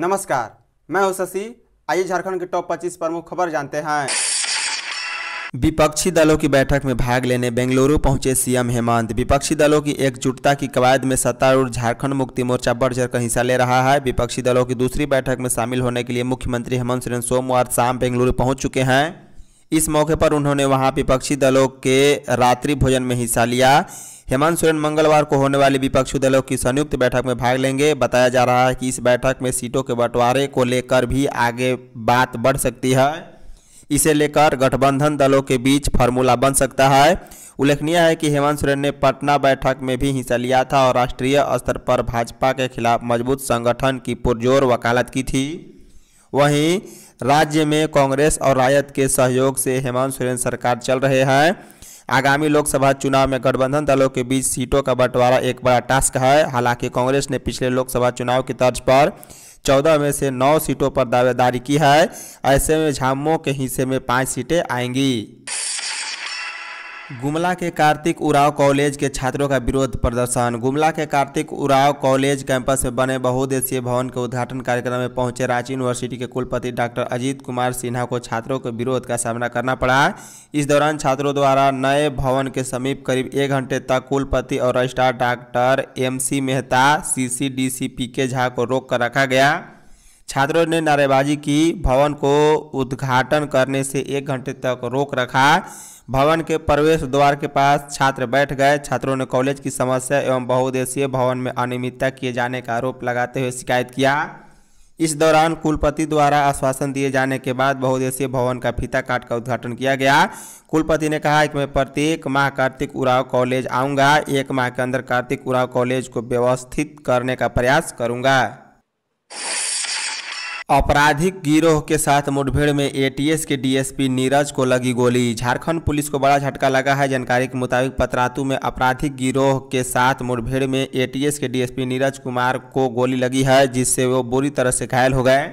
नमस्कार मैं हूं शशि आइए झारखंड के टॉप 25 प्रमुख खबर जानते हैं विपक्षी दलों की बैठक में भाग लेने बेंगलुरु पहुंचे सीएम हेमंत विपक्षी दलों की एकजुटता की कवायद में सत्तारूढ़ झारखंड मुक्ति मोर्चा बढ़ चढ़ कर हिस्सा ले रहा है विपक्षी दलों की दूसरी बैठक में शामिल होने के लिए मुख्यमंत्री हेमंत सोरेन सोमवार शाम बेंगलुरु पहुंच चुके हैं इस मौके पर उन्होंने वहां विपक्षी दलों के रात्रि भोजन में हिस्सा लिया हेमंत सोरेन मंगलवार को होने वाली विपक्षी दलों की संयुक्त बैठक में भाग लेंगे बताया जा रहा है कि इस बैठक में सीटों के बंटवारे को लेकर भी आगे बात बढ़ सकती है इसे लेकर गठबंधन दलों के बीच फार्मूला बन सकता है उल्लेखनीय है कि हेमंत सोरेन ने पटना बैठक में भी हिस्सा लिया था और राष्ट्रीय स्तर पर भाजपा के खिलाफ मजबूत संगठन की पुरजोर वकालत की थी वहीं राज्य में कांग्रेस और रायत के सहयोग से हेमंत सोरेन सरकार चल रहे हैं आगामी लोकसभा चुनाव में गठबंधन दलों के बीच सीटों का बंटवारा एक बड़ा टास्क है हालांकि कांग्रेस ने पिछले लोकसभा चुनाव की तर्ज पर चौदह में से नौ सीटों पर दावेदारी की है ऐसे में झामुमो के हिस्से में पाँच सीटें आएंगी गुमला के कार्तिक उराव कॉलेज के छात्रों का विरोध प्रदर्शन गुमला के कार्तिक उराव कॉलेज कैंपस में बने बहुदेशीय भवन के उद्घाटन कार्यक्रम में पहुंचे रांची यूनिवर्सिटी के कुलपति डॉक्टर अजीत कुमार सिन्हा को छात्रों के विरोध का सामना करना पड़ा इस दौरान छात्रों द्वारा नए भवन के समीप करीब एक घंटे तक कुलपति और registrar doctor M C Mehta C C D C P K Jha को रोक कर रखा गया छात्रों ने नारेबाजी की भवन को उद्घाटन करने से एक घंटे तक रोक रखा भवन के प्रवेश द्वार के पास छात्र बैठ गए छात्रों ने कॉलेज की समस्या एवं बहुउद्देशीय भवन में अनियमितता किए जाने का आरोप लगाते हुए शिकायत किया इस दौरान कुलपति द्वारा आश्वासन दिए जाने के बाद बहुदेशीय भवन का फीता काट का उद्घाटन किया गया कुलपति ने कहा कि मैं प्रत्येक माह कार्तिक उराव कॉलेज आऊँगा एक माह के अंदर कार्तिक उराव कॉलेज को व्यवस्थित करने का प्रयास करूँगा आपराधिक गिरोह के साथ मुठभेड़ में एटीएस के डीएसपी नीरज को लगी गोली झारखंड पुलिस को बड़ा झटका लगा है जानकारी के मुताबिक पतरातू में आपराधिक गिरोह के साथ मुठभेड़ में एटीएस के डीएसपी नीरज कुमार को गोली लगी है जिससे वो बुरी तरह से घायल हो गए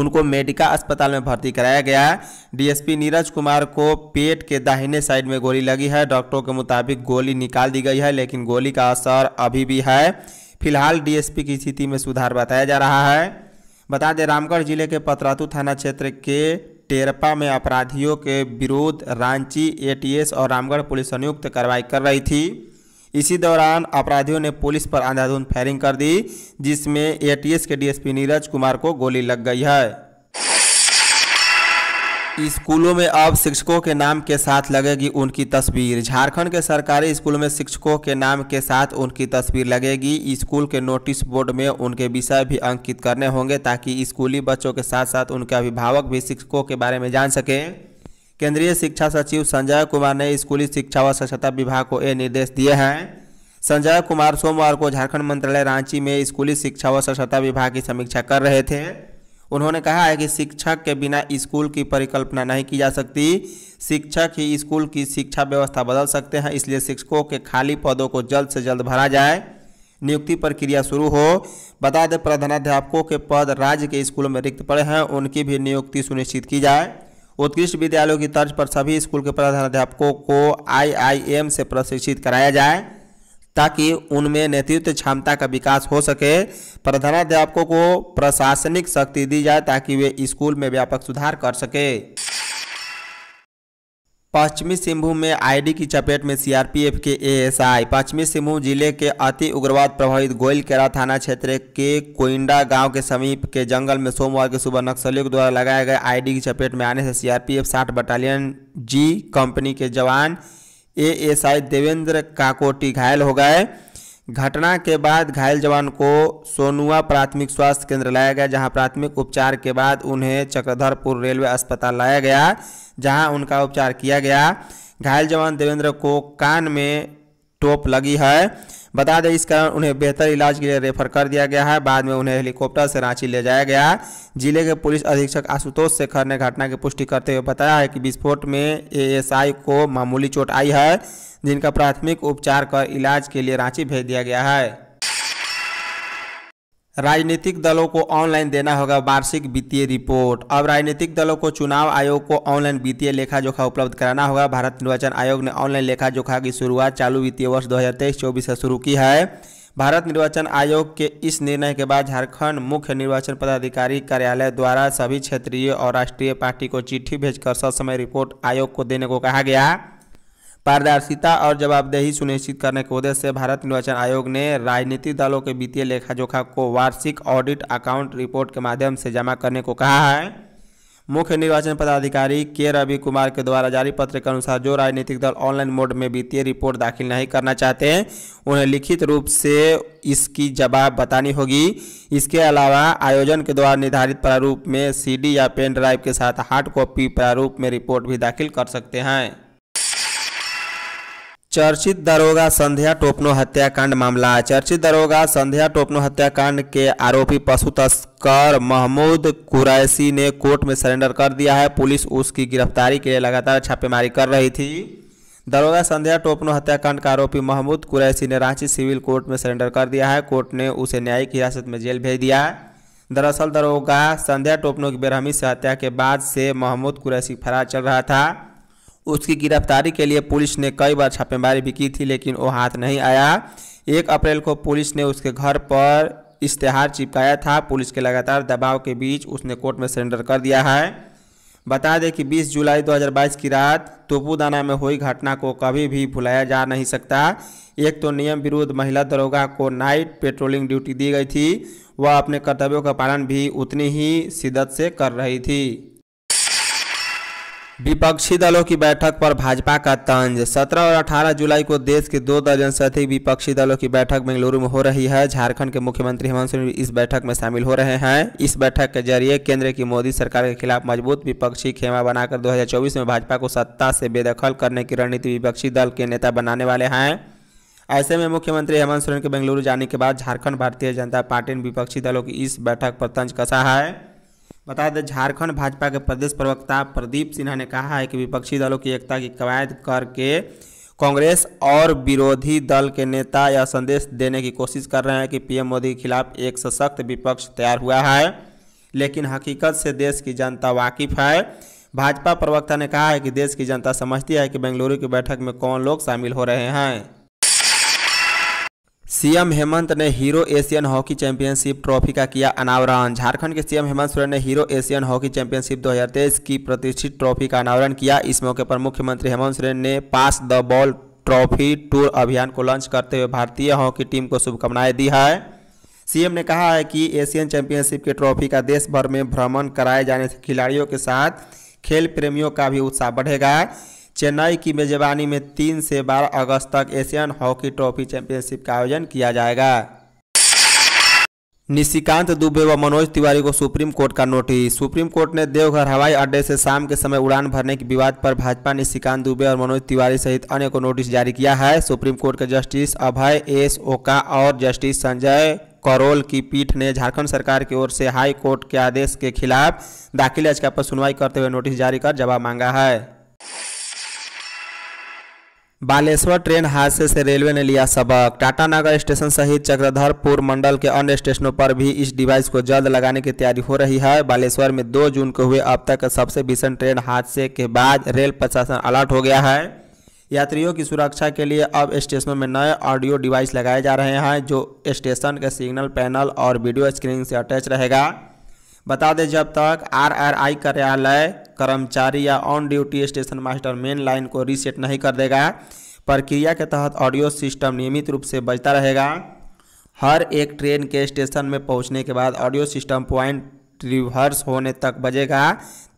उनको मेडिका अस्पताल में भर्ती कराया गया डीएसपी नीरज कुमार को पेट के दाहिने साइड में गोली लगी है डॉक्टरों के मुताबिक गोली निकाल दी गई है लेकिन गोली का असर अभी भी है फिलहाल डीएसपी की स्थिति में सुधार बताया जा रहा है बता दें रामगढ़ जिले के पतरातू थाना क्षेत्र के टेरपा में अपराधियों के विरोध रांची एटीएस और रामगढ़ पुलिस संयुक्त कार्रवाई कर रही थी इसी दौरान अपराधियों ने पुलिस पर अंधाधुंध फायरिंग कर दी जिसमें एटीएस के डीएसपी नीरज कुमार को गोली लग गई है स्कूलों में अब शिक्षकों के नाम के साथ लगेगी उनकी तस्वीर झारखंड के सरकारी स्कूल में शिक्षकों के नाम के साथ उनकी तस्वीर लगेगी स्कूल के नोटिस बोर्ड में उनके विषय भी अंकित करने होंगे ताकि स्कूली बच्चों के साथ साथ उनके अभिभावक भी शिक्षकों के बारे में जान सकें केंद्रीय शिक्षा सचिव संजय कुमार ने स्कूली शिक्षा व स्वच्छता विभाग को ये निर्देश दिए हैं संजय कुमार सोमवार को झारखंड मंत्रालय रांची में स्कूली शिक्षा व स्वच्छता विभाग की समीक्षा कर रहे थे उन्होंने कहा है कि शिक्षक के बिना स्कूल की परिकल्पना नहीं की जा सकती शिक्षक ही स्कूल की शिक्षा व्यवस्था बदल सकते हैं इसलिए शिक्षकों के खाली पदों को जल्द से जल्द भरा जाए नियुक्ति प्रक्रिया शुरू हो बता दें प्रधानाध्यापकों के पद राज्य के स्कूलों में रिक्त पड़े हैं उनकी भी नियुक्ति सुनिश्चित की जाए उत्कृष्ट विद्यालयों की तर्ज पर सभी स्कूल के प्रधानाध्यापकों को आईआईएम से प्रशिक्षित कराया जाए ताकि उनमें नेतृत्व क्षमता का विकास हो सके प्रधानाध्यापकों को प्रशासनिक शक्ति दी जाए ताकि वे स्कूल में व्यापक सुधार कर सके पश्चिमी सिंहभूम में आईडी की चपेट में सीआरपीएफ के एएसआई पश्चिमी सिंहभूम जिले के अति उग्रवाद प्रभावित गोयलकेरा थाना क्षेत्र के कोइंडा गांव के समीप के जंगल में सोमवार की सुबह नक्सलियों के द्वारा लगाए गए आईडी की चपेट में आने से सीआरपीएफ साठ बटालियन जी कंपनी के जवान A S I Devendra Kakoti घायल हो गए घटना के बाद घायल जवान को सोनुआ प्राथमिक स्वास्थ्य केंद्र लाया गया जहां प्राथमिक उपचार के बाद उन्हें चक्रधरपुर रेलवे अस्पताल लाया गया जहां उनका उपचार किया गया घायल जवान देवेंद्र को कान में टोप लगी है बता दें इस कारण उन्हें बेहतर इलाज के लिए रेफर कर दिया गया है बाद में उन्हें हेलीकॉप्टर से रांची ले जाया गया जिले के पुलिस अधीक्षक आशुतोष शेखर ने घटना की पुष्टि करते हुए बताया है कि विस्फोट में एएसआई को मामूली चोट आई है जिनका प्राथमिक उपचार कर इलाज के लिए रांची भेज दिया गया है राजनीतिक दलों को ऑनलाइन देना होगा वार्षिक वित्तीय रिपोर्ट अब राजनीतिक दलों को चुनाव आयोग को ऑनलाइन वित्तीय लेखा जोखा उपलब्ध कराना होगा भारत निर्वाचन आयोग ने ऑनलाइन लेखा जोखा की शुरुआत चालू वित्तीय वर्ष 2023-24 से शुरू की है भारत निर्वाचन आयोग के इस निर्णय के बाद झारखंड मुख्य निर्वाचन पदाधिकारी कार्यालय द्वारा सभी क्षेत्रीय और राष्ट्रीय पार्टी को चिट्ठी भेजकर ससमय रिपोर्ट आयोग को देने को कहा गया पारदर्शिता और जवाबदेही सुनिश्चित करने के उद्देश्य से भारत निर्वाचन आयोग ने राजनीतिक दलों के वित्तीय लेखा जोखा को वार्षिक ऑडिट अकाउंट रिपोर्ट के माध्यम से जमा करने को कहा है मुख्य निर्वाचन पदाधिकारी के रवि कुमार के द्वारा जारी पत्र के अनुसार जो राजनीतिक दल ऑनलाइन मोड में वित्तीय रिपोर्ट दाखिल नहीं करना चाहते हैं उन्हें लिखित रूप से इसकी जवाब बतानी होगी इसके अलावा आयोजन के द्वारा निर्धारित प्रारूप में सीडी या पेन ड्राइव के साथ हार्ड कॉपी प्रारूप में रिपोर्ट भी दाखिल कर सकते हैं चर्चित दरोगा संध्या टोपनो हत्याकांड मामला चर्चित दरोगा संध्या टोपनो हत्याकांड के आरोपी पशु तस्कर महमूद कुरैसी ने कोर्ट में सरेंडर कर दिया है पुलिस उसकी गिरफ्तारी के लिए लगातार छापेमारी कर रही थी दरोगा संध्या टोपनो हत्याकांड का आरोपी महमूद कुरैसी ने रांची सिविल कोर्ट में सरेंडर कर दिया है कोर्ट ने उसे न्यायिक हिरासत में जेल भेज दिया दरअसल दरोगा संध्या टोपनो की बेरहमी से हत्या के बाद से महमूद कुरैसी फरार चल रहा था उसकी गिरफ्तारी के लिए पुलिस ने कई बार छापेमारी भी की थी लेकिन वो हाथ नहीं आया एक अप्रैल को पुलिस ने उसके घर पर इश्तेहार चिपकाया था पुलिस के लगातार दबाव के बीच उसने कोर्ट में सरेंडर कर दिया है बता दें कि 20 जुलाई 2022 की रात तोपूदाना में हुई घटना को कभी भी भुलाया जा नहीं सकता एक तो नियम विरुद्ध महिला दरोगा को नाइट पेट्रोलिंग ड्यूटी दी गई थी वह अपने कर्तव्यों का पालन भी उतनी ही शिद्दत से कर रही थी विपक्षी दलों की बैठक पर भाजपा का तंज 17 और 18 जुलाई को देश के दो दर्जन से अधिक विपक्षी दलों की बैठक बेंगलुरु में हो रही है झारखंड के मुख्यमंत्री हेमंत सोरेन इस बैठक में शामिल हो रहे हैं इस बैठक के जरिए केंद्र की मोदी सरकार के खिलाफ मजबूत विपक्षी खेमा बनाकर 2024 में भाजपा को सत्ता से बेदखल करने की रणनीति विपक्षी दल के नेता बनाने वाले हैं ऐसे में मुख्यमंत्री हेमंत सोरेन के बेंगलुरु जाने के बाद झारखंड भारतीय जनता पार्टी ने विपक्षी दलों की इस बैठक पर तंज कसा है बता दें झारखंड भाजपा के प्रदेश प्रवक्ता प्रदीप सिन्हा ने कहा है कि विपक्षी दलों की एकता की कवायद करके कांग्रेस और विरोधी दल के नेता यह संदेश देने की कोशिश कर रहे हैं कि पीएम मोदी के खिलाफ एक सशक्त विपक्ष तैयार हुआ है लेकिन हकीकत से देश की जनता वाकिफ है भाजपा प्रवक्ता ने कहा है कि देश की जनता समझती है कि बेंगलुरु की बैठक में कौन लोग शामिल हो रहे हैं सीएम हेमंत ने hero Asian hockey championship trophy का किया अनावरण झारखंड के सीएम हेमंत सोरेन ने हीरो एशियन हॉकी चैंपियनशिप 2023 की प्रतिष्ठित ट्रॉफी का अनावरण किया इस मौके पर मुख्यमंत्री हेमंत सोरेन ने pass the ball trophy tour अभियान को लॉन्च करते हुए भारतीय हॉकी टीम को शुभकामनाएं दी है सीएम ने कहा है कि एशियन चैंपियनशिप की ट्रॉफी का देश भर में भ्रमण कराए जाने से खिलाड़ियों के साथ खेल प्रेमियों का भी उत्साह बढ़ेगा चेन्नई की मेजबानी में तीन से बारह अगस्त तक एशियन हॉकी ट्रॉफी चैंपियनशिप का आयोजन किया जाएगा निशिकांत दुबे व मनोज तिवारी को सुप्रीम कोर्ट का नोटिस सुप्रीम कोर्ट ने देवघर हवाई अड्डे से शाम के समय उड़ान भरने के विवाद पर भाजपा निशिकांत दुबे और मनोज तिवारी सहित अन्य को नोटिस जारी किया है सुप्रीम कोर्ट के जस्टिस अभय एस ओका और जस्टिस संजय करोल की पीठ ने झारखंड सरकार की ओर से हाई कोर्ट के आदेश के खिलाफ दाखिल याचिका पर सुनवाई करते हुए नोटिस जारी कर जवाब मांगा है बालेश्वर ट्रेन हादसे से रेलवे ने लिया सबक टाटानगर स्टेशन सहित चक्रधरपुर मंडल के अन्य स्टेशनों पर भी इस डिवाइस को जल्द लगाने की तैयारी हो रही है बालेश्वर में 2 जून को हुए अब तक सबसे भीषण ट्रेन हादसे के बाद रेल प्रशासन अलर्ट हो गया है यात्रियों की सुरक्षा के लिए अब स्टेशनों में नए ऑडियो डिवाइस लगाए जा रहे हैं जो स्टेशन के सिग्नल पैनल और वीडियो स्क्रीन से अटैच रहेगा बता दें जब तक आर कार्यालय कर्मचारी या on duty station master main line को रीसेट नहीं कर देगा प्रक्रिया के तहत ऑडियो सिस्टम नियमित रूप से बजता रहेगा हर एक ट्रेन के स्टेशन में पहुंचने के बाद ऑडियो सिस्टम पॉइंट रिवर्स होने तक बजेगा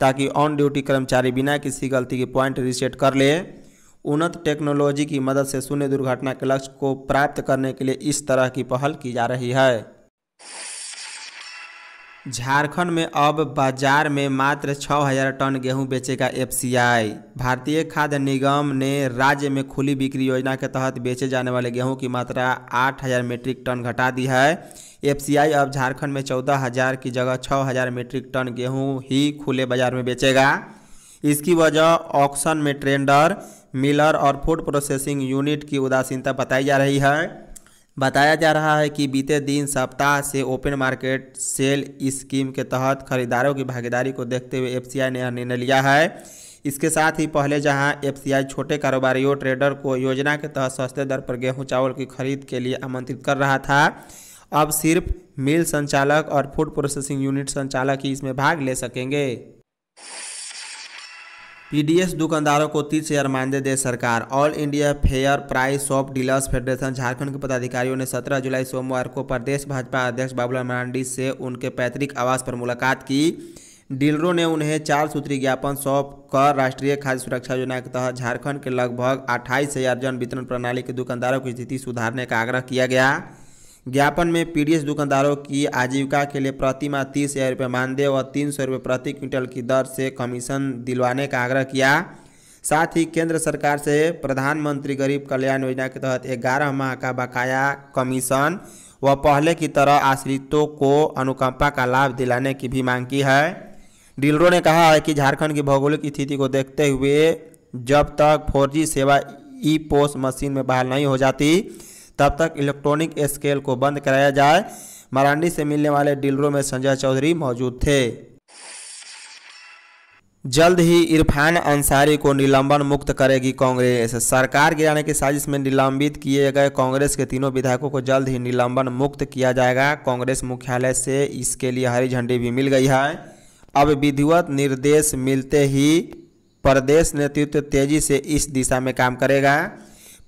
ताकि ऑन ड्यूटी कर्मचारी बिना किसी गलती के पॉइंट रीसेट कर ले उन्नत टेक्नोलॉजी की मदद से शून्य दुर्घटना के लक्ष्य को प्राप्त करने के लिए इस तरह की पहल की जा रही है झारखंड में अब बाजार में मात्र 6000 टन गेहूं बेचेगा एफसीआई भारतीय खाद्य निगम ने राज्य में खुली बिक्री योजना के तहत बेचे जाने वाले गेहूं की मात्रा 8000 मीट्रिक टन घटा दी है एफसीआई अब झारखंड में 14000 की जगह 6000 मीट्रिक टन गेहूं ही खुले बाजार में बेचेगा इसकी वजह ऑक्शन में ट्रेंडर मिलर और फूड प्रोसेसिंग यूनिट की उदासीनता बताई जा रही है बताया जा रहा है कि बीते दिन सप्ताह से ओपन मार्केट सेल स्कीम के तहत खरीदारों की भागीदारी को देखते हुए एफसीआई ने यह निर्णय लिया है इसके साथ ही पहले जहां एफसीआई छोटे कारोबारियों ट्रेडर को योजना के तहत सस्ते दर पर गेहूं चावल की खरीद के लिए आमंत्रित कर रहा था अब सिर्फ मिल संचालक और फूड प्रोसेसिंग यूनिट संचालक ही इसमें भाग ले सकेंगे पीडीएस दुकानदारों को तीस हज़ार मानदेय दे सरकार all India fair price shop dealers federation Jharkhand के पदाधिकारियों ने 17 जुलाई सोमवार को प्रदेश भाजपा अध्यक्ष बाबूलाल मरांडी से उनके पैतृक आवास पर मुलाकात की डीलरों ने उन्हें चार सूत्री ज्ञापन सौंप कर राष्ट्रीय खाद्य सुरक्षा योजना के तहत झारखंड के लगभग अट्ठाईस हज़ार जन वितरण प्रणाली के दुकानदारों की स्थिति सुधारने का आग्रह किया गया ज्ञापन में पीडीएस दुकानदारों की आजीविका के लिए प्रति माह तीस हज़ार रुपये मानदेय व तीन सौ रुपये प्रति क्विंटल की दर से कमीशन दिलवाने का आग्रह किया साथ ही केंद्र सरकार से प्रधानमंत्री गरीब कल्याण योजना के तहत ग्यारह माह का बकाया कमीशन व पहले की तरह आश्रितों को अनुकंपा का लाभ दिलाने की भी मांग की है डीलरों ने कहा है कि झारखंड की भौगोलिक स्थिति को देखते हुए जब तक फोर सेवा ई पोस मशीन में बहाल नहीं हो जाती तब तक इलेक्ट्रॉनिक स्केल को बंद कराया जाए मरांडी से मिलने वाले डीलरों में संजय चौधरी मौजूद थे जल्द ही इरफान अंसारी को निलंबन मुक्त करेगी कांग्रेस सरकार गिराने की साजिश में निलंबित किए गए कांग्रेस के तीनों विधायकों को जल्द ही निलंबन मुक्त किया जाएगा कांग्रेस मुख्यालय से इसके लिए हरी झंडी भी मिल गई है अब विधिवत निर्देश मिलते ही प्रदेश नेतृत्व तेजी से इस दिशा में काम करेगा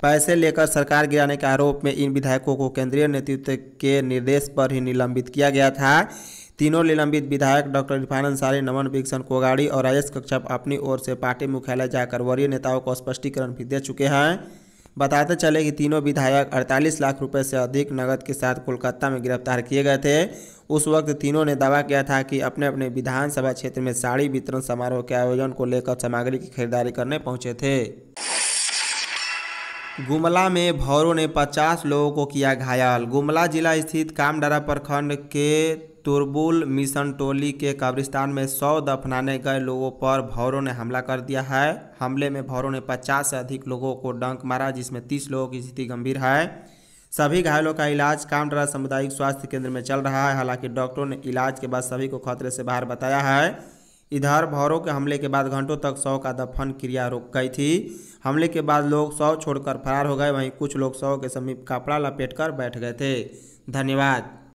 पैसे लेकर सरकार गिराने के आरोप में इन विधायकों को केंद्रीय नेतृत्व के निर्देश पर ही निलंबित किया गया था तीनों निलंबित विधायक डॉक्टर इरफान अंसारी नमन भीक्षण कोगाड़ी और राजेश कक्षप अपनी ओर से पार्टी मुख्यालय जाकर वरीय नेताओं को स्पष्टीकरण भी दे चुके हैं बताते चले कि तीनों विधायक 48 लाख रुपए से अधिक नकद के साथ कोलकाता में गिरफ्तार किए गए थे उस वक्त तीनों ने दावा किया था कि अपने अपने विधानसभा क्षेत्र में साड़ी वितरण समारोह के आयोजन को लेकर सामग्री की खरीदारी करने पहुंचे थे गुमला में भौरों ने 50 लोगों को किया घायल गुमला जिला स्थित कामडरा प्रखंड के तुरबुल मिशन टोली के कब्रिस्तान में सौ दफनाने गए लोगों पर भौरों ने हमला कर दिया है हमले में भौरों ने 50 से अधिक लोगों को डंक मारा जिसमें 30 लोगों की स्थिति गंभीर है सभी घायलों का इलाज कामडरा सामुदायिक स्वास्थ्य केंद्र में चल रहा है हालांकि डॉक्टरों ने इलाज के बाद सभी को खतरे से बाहर बताया है इधर भौरों के हमले के बाद घंटों तक शव का दफन क्रिया रुक गई थी हमले के बाद लोग शव छोड़कर फरार हो गए वहीं कुछ लोग शव के समीप कपड़ा लपेटकर बैठ गए थे धन्यवाद